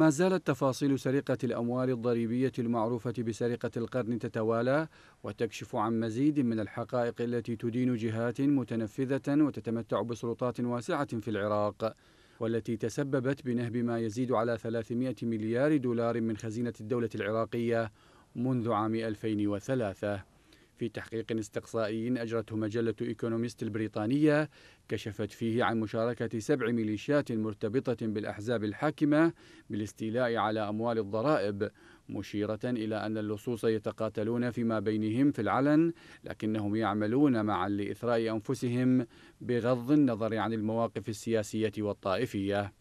ما زالت تفاصيل سرقة الأموال الضريبية المعروفة بسرقة القرن تتوالى وتكشف عن مزيد من الحقائق التي تدين جهات متنفذة وتتمتع بسلطات واسعة في العراق والتي تسببت بنهب ما يزيد على 300 مليار دولار من خزينة الدولة العراقية منذ عام 2003 في تحقيق استقصائي أجرته مجلة إيكونوميست البريطانية كشفت فيه عن مشاركة سبع ميليشيات مرتبطة بالأحزاب الحاكمة بالاستيلاء على أموال الضرائب مشيرة إلى أن اللصوص يتقاتلون فيما بينهم في العلن لكنهم يعملون معا لإثراء أنفسهم بغض النظر عن المواقف السياسية والطائفية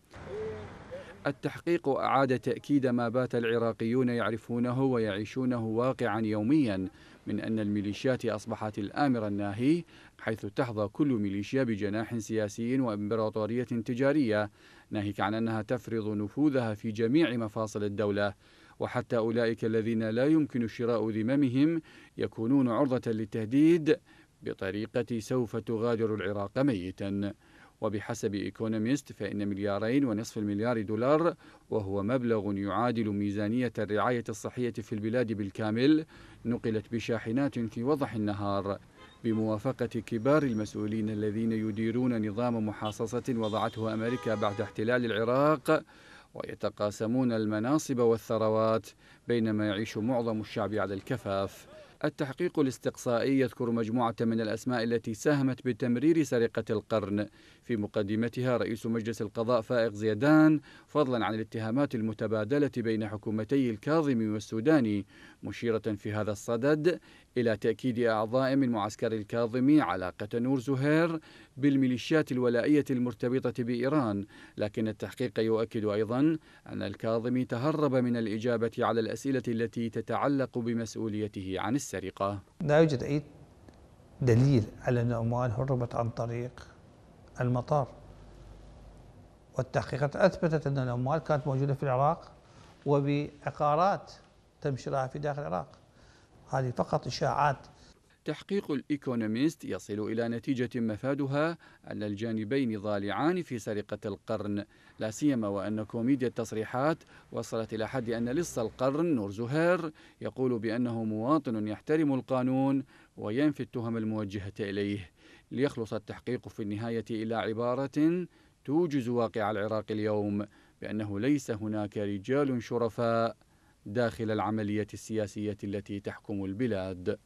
التحقيق أعاد تأكيد ما بات العراقيون يعرفونه ويعيشونه واقعا يوميا من أن الميليشيات أصبحت الآمر الناهي حيث تحظى كل ميليشيا بجناح سياسي وإمبراطورية تجارية ناهيك عن أنها تفرض نفوذها في جميع مفاصل الدولة وحتى أولئك الذين لا يمكن شراء ذممهم يكونون عرضة للتهديد بطريقة سوف تغادر العراق ميتاً وبحسب إيكونوميست فإن مليارين ونصف المليار دولار وهو مبلغ يعادل ميزانية الرعاية الصحية في البلاد بالكامل نقلت بشاحنات في وضح النهار بموافقة كبار المسؤولين الذين يديرون نظام محاصصة وضعته أمريكا بعد احتلال العراق ويتقاسمون المناصب والثروات بينما يعيش معظم الشعب على الكفاف التحقيق الاستقصائي يذكر مجموعة من الأسماء التي ساهمت بتمرير سرقة القرن في مقدمتها رئيس مجلس القضاء فائق زيدان فضلا عن الاتهامات المتبادلة بين حكومتي الكاظم والسوداني مشيرة في هذا الصدد إلى تأكيد أعضاء من معسكر الكاظمي علاقة نور زهير بالميليشيات الولائية المرتبطة بإيران لكن التحقيق يؤكد أيضا أن الكاظمي تهرب من الإجابة على الأسئلة التي تتعلق بمسؤوليته عن السرقة لا يوجد أي دليل على أن أموال هربت عن طريق المطار والتحقيقات أثبتت أن الأموال كانت موجودة في العراق وبعقارات تم شرائها في داخل العراق هذه فقط إشاعات تحقيق الإيكونوميست يصل إلى نتيجة مفادها أن الجانبين ظالعان في سرقة القرن لا سيما وأن كوميديا التصريحات وصلت إلى حد أن لص القرن نور زهير يقول بأنه مواطن يحترم القانون وينفي التهم الموجهة إليه ليخلص التحقيق في النهاية إلى عبارة توجز واقع العراق اليوم بأنه ليس هناك رجال شرفاء داخل العملية السياسية التي تحكم البلاد